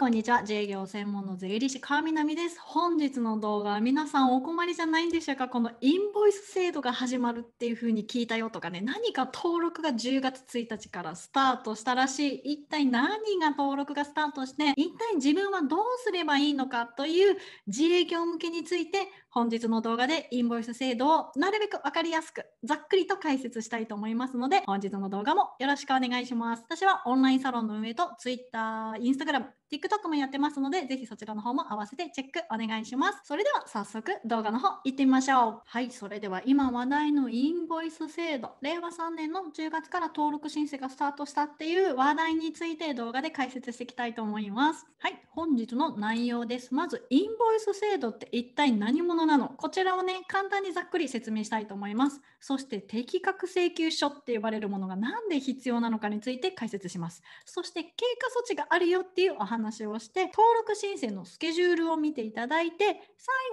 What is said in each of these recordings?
こんにちは。自営業専門の税理士川南です。本日の動画、皆さんお困りじゃないんでしょうかこのインボイス制度が始まるっていうふうに聞いたよとかね、何か登録が10月1日からスタートしたらしい。一体何が登録がスタートして、一体自分はどうすればいいのかという自営業向けについて本日の動画でインボイス制度をなるべく分かりやすくざっくりと解説したいと思いますので本日の動画もよろしくお願いします私はオンラインサロンの運営と Twitter、Instagram、TikTok もやってますのでぜひそちらの方も合わせてチェックお願いしますそれでは早速動画の方行ってみましょうはいそれでは今話題のインボイス制度令和3年の10月から登録申請がスタートしたっていう話題について動画で解説していきたいと思いますはい本日の内容ですまずインボイス制度って一体何者のなのこちらをね簡単にざっくり説明したいと思いますそして適格請求書って呼ばれるものが何で必要なのかについて解説しますそして経過措置があるよっていうお話をして登録申請のスケジュールを見ていただいて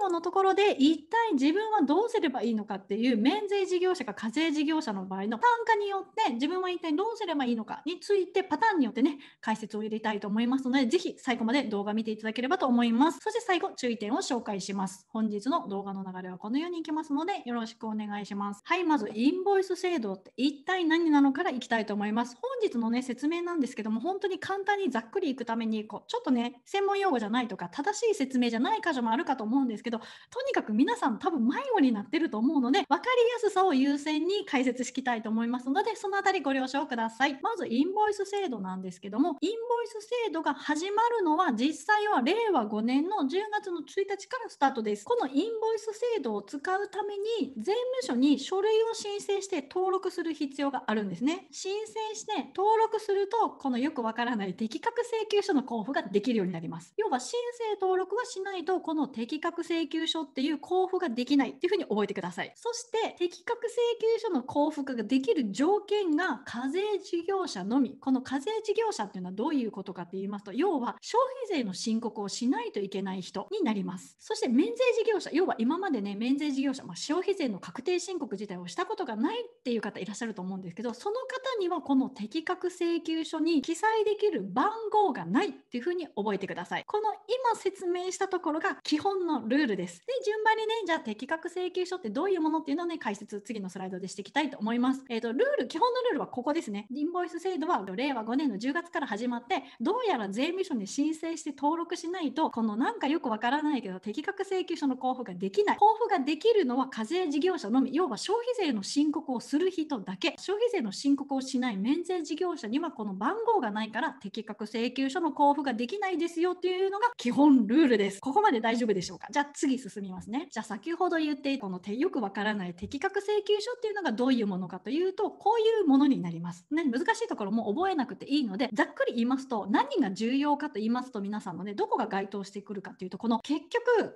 最後のところで一体自分はどうすればいいのかっていう免税事業者か課税事業者の場合の単価によって自分は一体どうすればいいのかについてパターンによってね解説を入れたいと思いますので是非最後まで動画見ていただければと思いますそして最後注意点を紹介します本日のの動画の流れはこのようにいきますのでよろしくお願いします。はい、まずインボイス制度って一体何なのからいきたいと思います。本日のね説明なんですけども本当に簡単にざっくりいくためにこうちょっとね専門用語じゃないとか正しい説明じゃない箇所もあるかと思うんですけどとにかく皆さん多分迷子になってると思うので分かりやすさを優先に解説していきたいと思いますのでその辺りご了承ください。まずインボイス制度なんですけどもインボイス制度が始まるのは実際は令和5年の10月の1日からスタートです。このインインボイス制度を使うために税務署に書類を申請して登録する必要があるんですね。申請して登録するとこのよくわからない適格請求書の交付ができるようになります。要は申請登録はしないとこの適格請求書っていう交付ができないっていうふうに覚えてください。そして適格請求書の交付ができる条件が課税事業者のみ。この課税事業者っていうのはどういうことかって言いますと要は消費税の申告をしないといけない人になります。そして免税事業者要は今までね免税事業者、まあ、消費税の確定申告自体をしたことがないっていう方いらっしゃると思うんですけどその方にはこの適格請求書に記載できる番号がないっていうふうに覚えてください。この今説明したところが基本のルールです。で、順番にね、じゃあ適格請求書ってどういうものっていうのをね、解説次のスライドでしていきたいと思います。えっ、ー、と、ルール、基本のルールはここですね。インボイス制度は令和5年の10月から始まって、どうやら税務署に申請して登録しないと、このなんかよくわからないけど、適格請求書の交付ができない。交付ができるのは課税事業者のみ、要は消費税の申告をする人だけ。消費税の申告をしない免税事業者にはこの番号がないから適格請求書の交付ができないですよっていうのが基本ルールです。ここまで大丈夫でしょうかじゃあ次進みますね。じゃあ先ほど言ってこのてよくわからない適格請求書っていうのがどういうものかというとこういうものになります。ね、難しいところも覚えなくていいのでざっくり言いますと何が重要かと言いますと皆さんのねどこが該当してくるかっていうとこの結局登録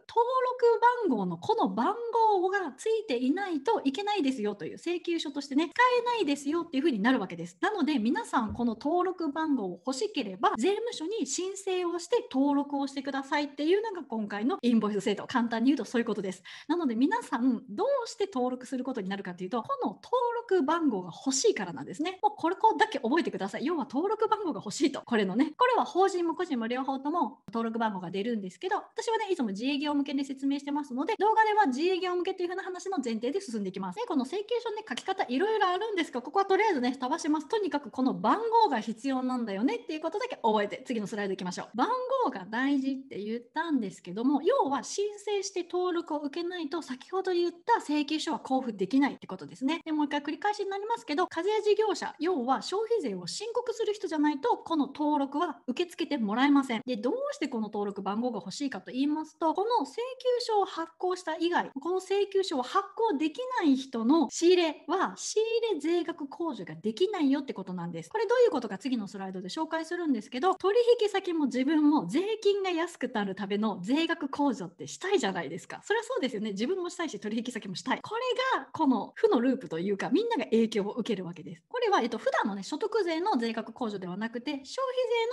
番号のこの番号がついていないといけないですよという請求書としてね使えないですよっていうふうになるわけです。なので皆さんこの登録番号を欲しければ税務署に申請をして登録をしてくださいっていうのが今回のインボイス制度簡単に言うとそういうことです。なので皆さんどうして登録することになるかというとこの登録番号が欲しいからなんですね。もうこれこだけ覚えてください。要は登録番号が欲しいとこれのねこれは法人も個人も両方とも登録番号が出るんですけど私はねいつも自営業向けで説明してますので動画では自営業向けというふうな話の前提で進んでいきます。ね、この請求書ね書き方いろあるんですがここはとりあえずねばしますとにかくこの番号が必要なんだよねっていうことだけ覚えて次のスライドいきましょう番号が大事って言ったんですけども要は申請して登録を受けないと先ほど言った請求書は交付できないってことですねでもう一回繰り返しになりますけど課税事業者要は消費税を申告する人じゃないとこの登録は受け付けてもらえませんでどうしてこの登録番号が欲しいかと言いますとこの請求書を発行した以外この請求書を発行できない人の仕入れは仕入れ税額控除がでできないよってことなんです。これどういうことか次のスライドで紹介するんですけど、取引先も自分も税金が安くなるための税額控除ってしたいじゃないですか。それはそうですよね。自分もしたいし、取引先もしたい。これがこの負のループというか、みんなが影響を受けるわけです。これは、えっと、普段のね、所得税の税額控除ではなくて、消費税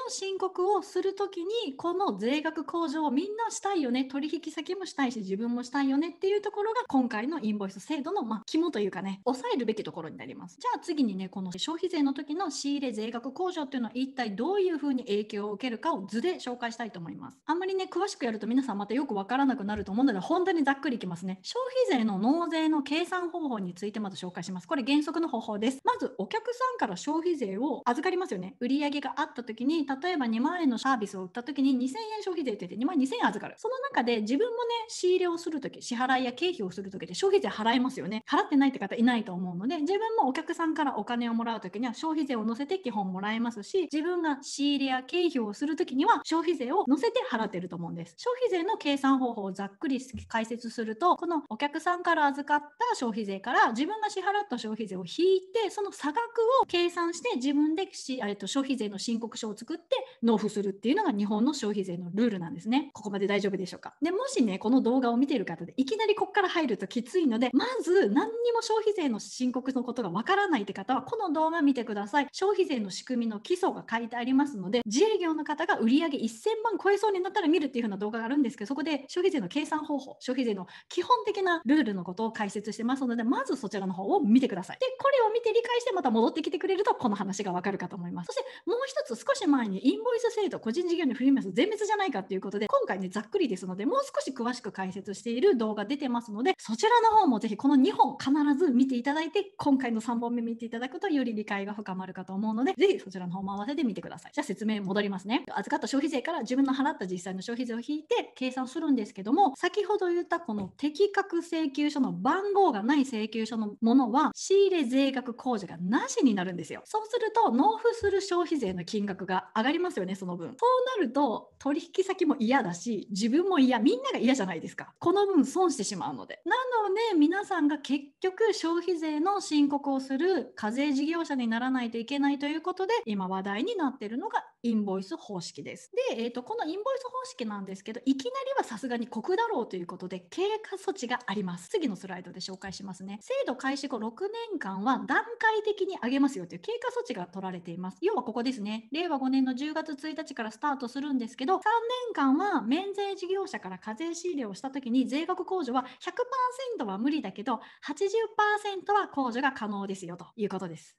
の申告をするときに、この税額控除をみんなしたいよね。取引先もしたいし、自分もしたいよねっていうところが、今回のインボイス制度の、まあ、肝というかね、抑えるべきところになります。じゃあ次にね、このの消費税の時の仕入れ税額控除っていうのは一体どういうふうに影響を受けるかを図で紹介したいと思います。あんまりね、詳しくやると皆さんまたよくわからなくなると思うので、本当にざっくりいきますね。消費税の納税の計算方法についてまず紹介します。これ原則の方法です。まず、お客さんから消費税を預かりますよね。売上があった時に、例えば2万円のサービスを売った時に2000円消費税って言って2万2000円預かる。その中で自分もね、仕入れをする時、支払いや経費をする時で消費税払いますよね。払ってないって方いないと思うので、自分もお客さんからお金をもらう時には消費税を乗せて基本もらえますし自分が仕入れや経費をする時には消費税を乗せて払ってると思うんです消費税の計算方法をざっくり解説するとこのお客さんから預かった消費税から自分が支払った消費税を引いてその差額を計算して自分でし、えっと、消費税の申告書を作って納付するっていうのが日本の消費税のルールなんですねここまで大丈夫でしょうかでもしねこの動画を見ている方でいきなりここから入るときついのでまず何にも消費税の申告のことがわからないって方はこのの動画見てください消費税の仕組みの基礎が書いてありますので自営業の方が売上1000万超えそうになったら見るっていう風な動画があるんですけどそこで消費税の計算方法消費税の基本的なルールのことを解説してますのでまずそちらの方を見てくださいでこれを見て理解してまた戻ってきてくれるとこの話がわかるかと思いますそしてもう一つ少し前にインボイス制度個人事業に振ります全滅じゃないかということで今回ねざっくりですのでもう少し詳しく解説している動画出てますのでそちらの方もぜひこの2本必ず見ていただいて今回の3本目見ていただくとよより理解が深まるかと思うので、ぜひそちらの方も合わせてみてください。じゃあ説明戻りますね。預かった消費税から自分の払った実際の消費税を引いて計算するんですけども、先ほど言ったこの適格請求書の番号がない請求書のものは仕入れ税額控除がなしになるんですよ。そうすると納付する消費税の金額が上がりますよね、その分。そうなると取引先も嫌だし、自分も嫌、みんなが嫌じゃないですか。この分損してしまうので。なので皆さんが結局消費税の申告をする課税事業業者にならないといけないということで、今話題になってるのがインボイス方式です。で、えっ、ー、と、このインボイス方式なんですけど、いきなりはさすがに酷だろうということで、経過措置があります。次のスライドで紹介しますね。制度開始後6年間は段階的に上げますよという経過措置が取られています。要はここですね。令和5年の10月1日からスタートするんですけど、3年間は免税事業者から課税仕入れをした時に税額控除は100%は無理だけど、80%は控除が可能ですよということです。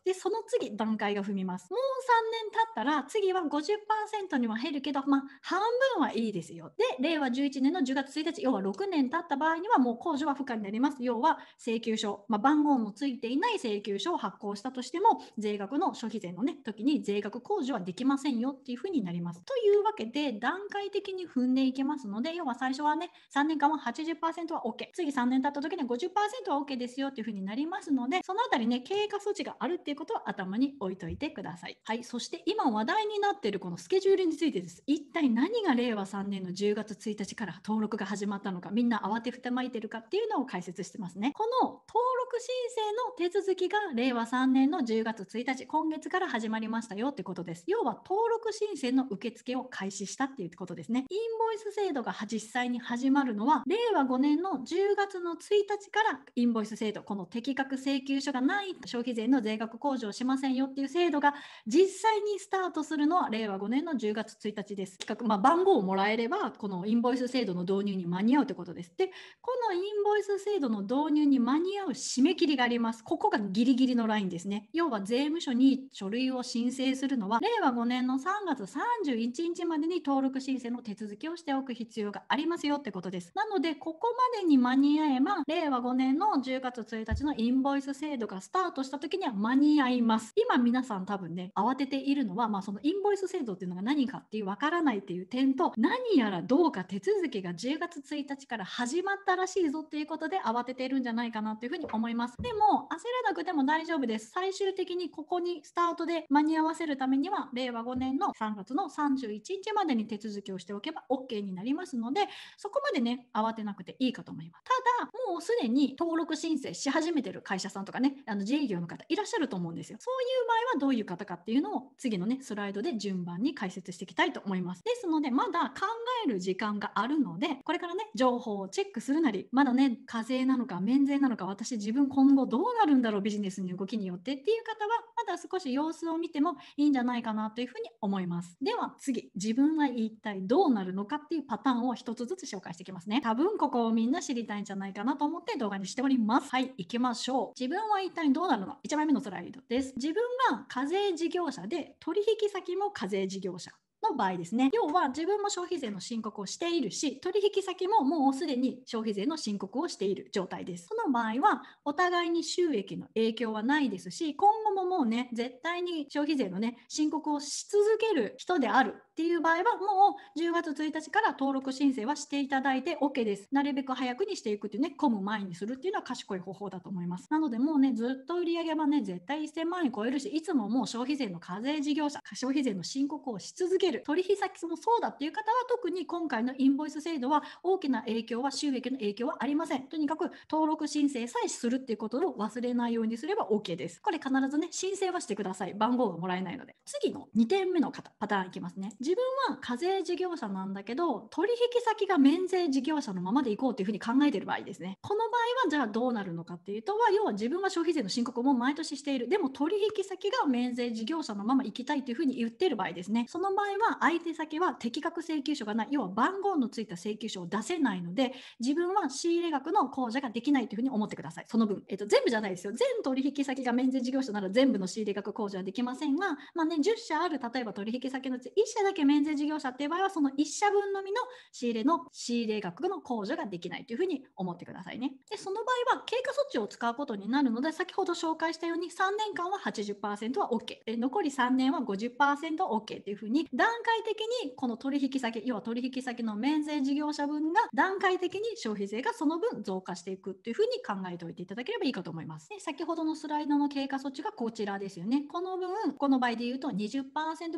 でその次段階が踏みますもう3年経ったら次は50%には減るけど、まあ、半分はいいですよで令和11年の10月1日要は6年経った場合にはもう控除は不可になります要は請求書、まあ、番号もついていない請求書を発行したとしても税額の消費税の、ね、時に税額控除はできませんよっていうふうになりますというわけで段階的に踏んでいけますので要は最初はね3年間は80%は OK 次3年経った時には50%は OK ですよっていうふうになりますのでそのあたりね経過措置がある程度っていうことは頭に置いといてください。はい、そして今話題になっているこのスケジュールについてです。一体何が令和3年の10月1日から登録が始まったのか、みんな慌てふたまいてるかっていうのを解説してますね。この登告申請の手続きが令和3年の10月1日、今月から始まりましたよってことです。要は登録申請の受付を開始したっていうことですね。インボイス制度が実際に始まるのは、令和5年の10月の1日からインボイス制度、この適格請求書がない消費税の税額控除をしませんよっていう制度が実際にスタートするのは令和5年の10月1日です。企画、まあ、番号をもらえれば、このインボイス制度の導入に間に合うってことです。で、このインボイス制度の導入に間に合う締締め切りがあります。ここがギリギリのラインですね。要は税務署に書類を申請するのは、令和5年の3月31日までに登録申請の手続きをしておく必要がありますよってことです。なので、ここまでに間に合えば、令和5年の10月1日のインボイス制度がスタートした時には間に合います。今皆さん多分ね、慌てているのは、まあそのインボイス制度っていうのが何かっていうわからないっていう点と、何やらどうか手続きが10月1日から始まったらしいぞっていうことで慌てているんじゃないかなっていうふうに思います。います。でも焦らなくても大丈夫です。最終的にここにスタートで間に合わせるためには令和5年の3月の31日までに手続きをしておけば OK になりますのでそこまでね慌てなくていいかと思います。ただもうすでに登録申請し始めてる会社さんとかねあの自営業の方いらっしゃると思うんですよ。そういう場合はどういう方かっていうのを次のねスライドで順番に解説していきたいと思います。ですのでまだ考える時間があるのでこれからね情報をチェックするなりまだね課税なのか免税なのか私自分分今後どうなるんだろうビジネスの動きによってっていう方はまだ少し様子を見てもいいんじゃないかなというふうに思いますでは次自分は一体どうなるのかっていうパターンを一つずつ紹介していきますね多分ここをみんな知りたいんじゃないかなと思って動画にしておりますはい行きましょう自分は一体どうなるの1枚目のスライドです自分は課税事業者で取引先も課税事業者の場合ですね要は自分も消費税の申告をしているし取引先ももうすでに消費税の申告をしている状態ですその場合はお互いに収益の影響はないですし今後ももうね絶対に消費税のね申告をし続ける人であるっていう場合はもう10月1日から登録申請はしていただいて OK ですなるべく早くにしていくっていうね混む前にするっていうのは賢い方法だと思いますなのでもうねずっと売上はね絶対1000万円超えるしいつももう消費税の課税事業者消費税の申告をし続けるける取引先もそうだっていう方は特に今回のインボイス制度は大きな影響は収益の影響はありませんとにかく登録申請さえするっていうことを忘れないようにすれば OK ですこれ必ずね申請はしてください番号がもらえないので次の2点目の方パターンいきますね自分は課税事業者なんだけど取引先が免税事業者のままでいこうっていうふうに考えてる場合ですねこの場合はじゃあどうなるのかっていうとは要は自分は消費税の申告も毎年しているでも取引先が免税事業者のまま行きたいっていうふうに言ってる場合ですねその場合は相手先は適格請求書がない要は番号のついた請求書を出せないので自分は仕入れ額の控除ができないというふうに思ってくださいその分、えっと、全部じゃないですよ全取引先が免税事業者なら全部の仕入れ額控除はできませんが、まあね、10社ある例えば取引先のうち1社だけ免税事業者っていう場合はその1社分のみの仕入れの仕入れ額の控除ができないというふうに思ってくださいねでその場合は経過措置を使うことになるので先ほど紹介したように3年間は80%は OK で残り3年は50% OK ていうふうに段階的にこの取引先要は取引先の免税事業者分が段階的に消費税がその分増加していくっていうふうに考えておいていただければいいかと思います。で先ほどのスライドの経過措置がこちらですよね。この分この場合で言うと20%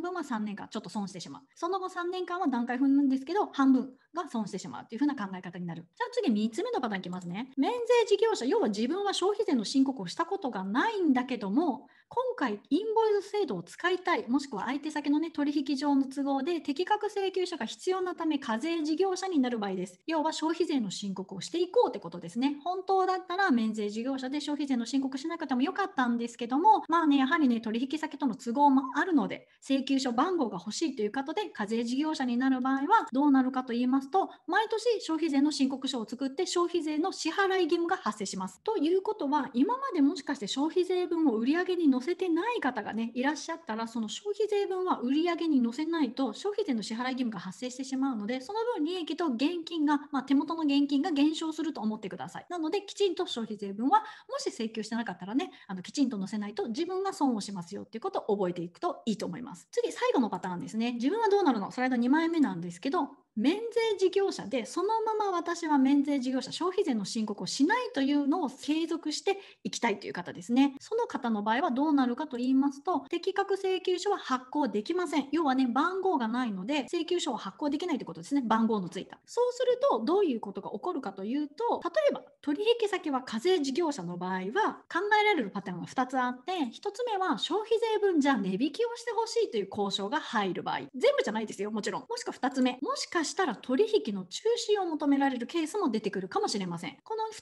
分は3年間ちょっと損してしまう。その後3年間は段階踏むんですけど半分が損してしまうっていうふうな考え方になる。じゃあ次3つ目のパターンいきますね。免税事業者要は自分は消費税の申告をしたことがないんだけども今回、インボイス制度を使いたい、もしくは相手先の、ね、取引上の都合で、適格請求書が必要なため、課税事業者になる場合です。要は消費税の申告をしていこうってことですね。本当だったら、免税事業者で消費税の申告しなくてもよかったんですけども、まあね、やはりね、取引先との都合もあるので、請求書番号が欲しいということで、課税事業者になる場合は、どうなるかと言いますと、毎年消費税の申告書を作って、消費税の支払い義務が発生します。ということは、今までもしかして消費税分を売上に載せてない方がねいらっしゃったらその消費税分は売上に載せないと消費税の支払い義務が発生してしまうのでその分利益と現金が、まあ、手元の現金が減少すると思ってくださいなのできちんと消費税分はもし請求してなかったらねあのきちんと載せないと自分が損をしますよっていうことを覚えていくといいと思います次最後のパターンですね自分はどうなるのスライド2枚目なんですけど免税事業者でそのまま私は免税事業者消費税の申告をしないというのを継続していきたいという方ですねその方の場合はどうなるかと言いますと適格請求書は発行できません要はね番号がないので請求書を発行できないということですね番号のついたそうするとどういうことが起こるかというと例えば取引先は課税事業者の場合は考えられるパターンが2つあって1つ目は消費税分じゃ値引きをしてほしいという交渉が入る場合全部じゃないですよもちろんもしくは2つ目もしかしたら取引の中止を求められるケースも出てくるかもしれません。この2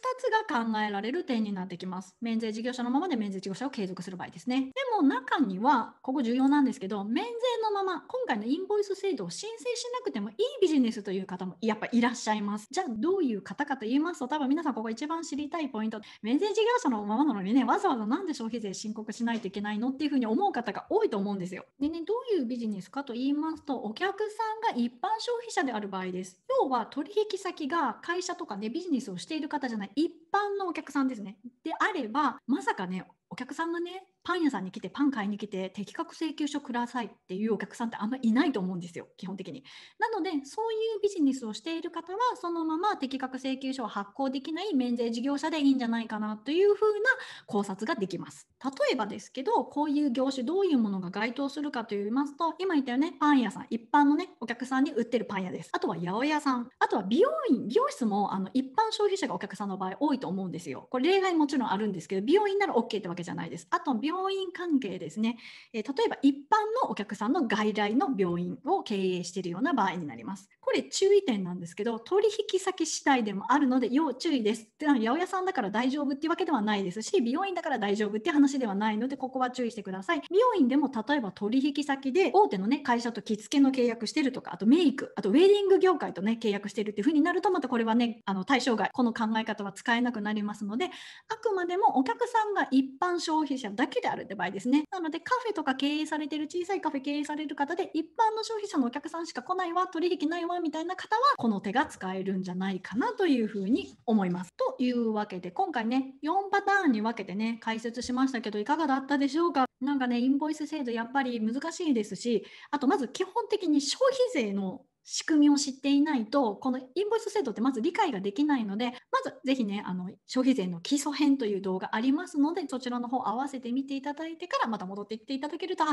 つが考えられる点になってきます。免税事業者のままで免税事業者を継続する場合ですね。でも中には、ここ重要なんですけど、免税のまま今回のインボイス制度を申請しなくてもいいビジネスという方もやっぱいらっしゃいます。じゃあどういう方かと言いますと、多分皆さんここ一番知りたいポイント、免税事業者のままなのにね、わざわざ何で消費税申告しないといけないのっていうふうに思う方が多いと思うんですよ。でね、どういうビジネスかと言いますと、お客さんが一般消費者でである場合です。要は取引先が会社とかねビジネスをしている方じゃない一般のお客さんですね。であればまさかねお客さんがねパン屋さんに来てパン買いに来て適格請求書くださいっていうお客さんってあんまりいないと思うんですよ基本的に。なのでそういうビジネスをしている方はそのまま適格請求書を発行できない免税事業者でいいんじゃないかなというふうな考察ができます。例えばですけどこういう業種どういうものが該当するかといいますと今言ったよねパン屋さん一般のねお客さんに売ってるパン屋です。あとは八百屋さんあとは美容院美容室もあの一般消費者がお客さんの場合多いと思うんですよ。これ例外もちろんあるんですけど美容院なら OK ってわけじゃないです。あと美病院関係ですね、えー、例えば一般のお客さんの外来の病院を経営しているような場合になります。これ注意点なんですけど、取引先次第でもあるので要注意です。で八百屋さんだから大丈夫っていうわけではないですし、美容院だから大丈夫って話ではないので、ここは注意してください。美容院でも例えば取引先で大手のね、会社と着付けの契約してるとか、あとメイク、あとウェディング業界とね、契約してるっていう風になると、またこれはね、あの対象外、この考え方は使えなくなりますので、あくまでもお客さんが一般消費者だけである場合ですね。なのでカフェとか経営されてる小さいカフェ経営される方で一般の消費者のお客さんしか来ないわ取引ないわみたいな方はこの手が使えるんじゃないかなというふうに思います。というわけで今回ね4パターンに分けてね解説しましたけどいかがだったでしょうかなんかねインボイス制度やっぱり難しいですしあとまず基本的に消費税の仕組みを知っていないとこのインボイス制度ってまず理解ができないのでまずぜひねあの消費税の基礎編という動画ありますのでそちらの方合わせて見ていただいてからまた戻っていっていただけると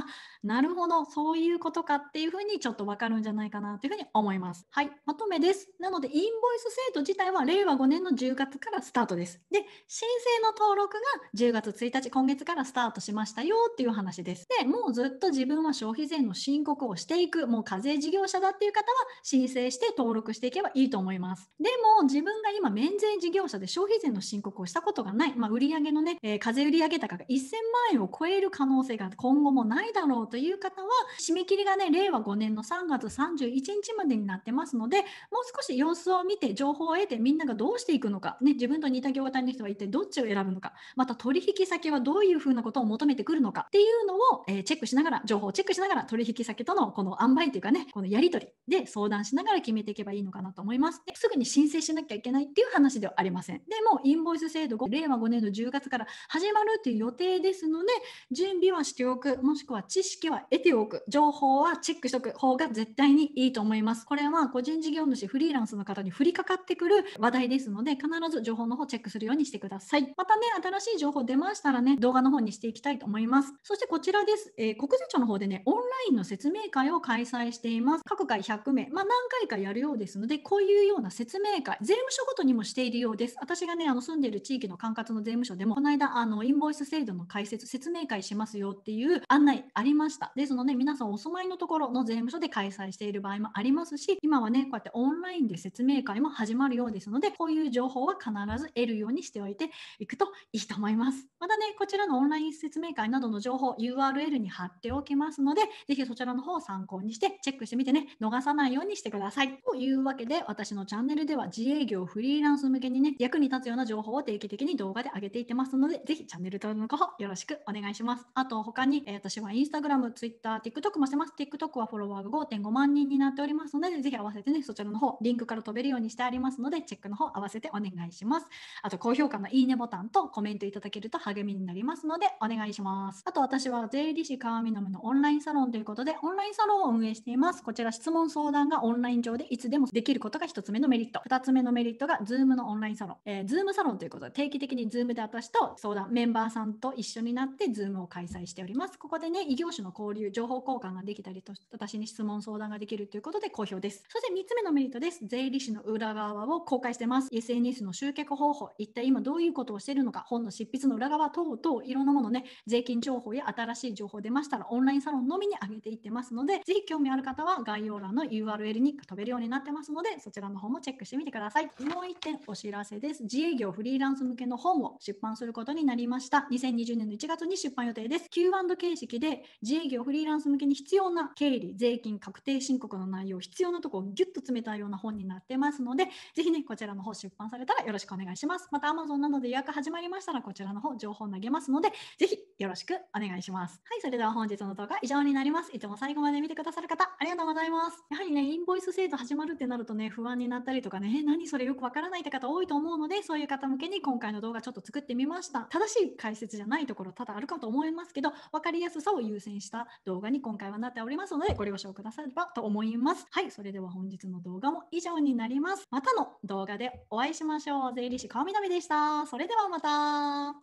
なるほどそういうことかっていうふうにちょっとわかるんじゃないかなというふうに思いますはいまとめですなのでインボイス制度自体は令和5年の10月からスタートですで申請の登録が10月1日今月からスタートしましたよっていう話ですでもうずっと自分は消費税の申告をしていくもう課税事業者だっていう方は申請して登録していけばいいと思います。でも自分が今免税事業者で消費税の申告をしたことがない、まあ、売上のね、えー、課税売上高が1000万円を超える可能性が今後もないだろうという方は締め切りがね令和5年の3月31日までになってますのでもう少し様子を見て情報を得てみんながどうしていくのか、ね、自分と似た業態の人は一体どっちを選ぶのかまた取引先はどういうふうなことを求めてくるのかっていうのを、えー、チェックしながら情報をチェックしながら取引先とのこの塩梅というかねこのやり取りで相談しながら決めていけばいいのかなと思いますですぐに申請しなきゃいけないっていう話ではありませんでもインボイス制度令和5年の10月から始まるという予定ですので準備はしておくもしくは知識は得ておく情報はチェックしておく方が絶対にいいと思いますこれは個人事業主フリーランスの方に降りかかってくる話題ですので必ず情報の方チェックするようにしてくださいまたね新しい情報出ましたらね動画の方にしていきたいと思いますそしてこちらです、えー、国税庁の方でねオンラインの説明会を開催しています各回100め、まあ、何回かやるようですので、こういうような説明会、税務署ごとにもしているようです。私がね、あの住んでいる地域の管轄の税務署でも、この間、あのインボイス制度の解説、説明会しますよっていう案内ありました。ですので、皆さんお住まいのところの税務署で開催している場合もありますし、今はね、こうやってオンラインで説明会も始まるようですので、こういう情報は必ず得るようにしておいていくといいと思います。またね、こちらのオンライン説明会などの情報、URL に貼っておきますので、ぜひそちらの方を参考にしてチェックしてみてね、逃さないないようにしてください。というわけで、私のチャンネルでは自営業、フリーランス向けにね、役に立つような情報を定期的に動画で上げていってますので、ぜひチャンネル登録の方よろしくお願いします。あと、他に、えー、私はインスタグラム、ツイッター、TikTok もしてます。TikTok はフォロワーが5.5万人になっておりますので、ぜひ合わせてね、そちらの方、リンクから飛べるようにしてありますので、チェックの方合わせてお願いします。あと、高評価のいいねボタンとコメントいただけると励みになりますので、お願いします。あと、私は税理士川南のオンラインサロンということで、オンラインサロンを運営しています。こちら質問相談談がオンライン上でいつでもできることが1つ目のメリット。2つ目のメリットが Zoom のオンラインサロン。えー、Zoom サロンということで定期的に Zoom で私と相談、メンバーさんと一緒になって Zoom を開催しております。ここでね、異業種の交流、情報交換ができたりと、私に質問相談ができるということで好評です。そして3つ目のメリットです。税理士の裏側を公開してます。SNS の集客方法、一体今どういうことをしているのか、本の執筆の裏側等々、いろんなものね、税金情報や新しい情報出ましたら、オンラインサロンのみに上げていってますので、ぜひ興味ある方は概要欄の URL URL に飛べるようになってますので、そちらの方もチェックしてみてください。もう1点お知らせです。自営業フリーランス向けの本を出版することになりました。2020年の1月に出版予定です。Q&A 形式で自営業フリーランス向けに必要な経理、税金、確定申告の内容、必要なところをギュッと詰めたような本になってますので、ぜひね、こちらの方出版されたらよろしくお願いします。また Amazon などで予約始まりましたら、こちらの方情報投げますので、ぜひよろしくお願いします。はい、それでは本日の動画以上になります。いつも最後まで見てくださる方、ありがとうございます。やはりねね、インボイス制度始まるってなるとね、不安になったりとかね、何それよくわからないって方多いと思うので、そういう方向けに今回の動画ちょっと作ってみました。正しい解説じゃないところ多々あるかと思いますけど、分かりやすさを優先した動画に今回はなっておりますので、ご了承くださればと思います。はい、それでは本日の動画も以上になります。またの動画でお会いしましょう。税理士川南でした。それではまた。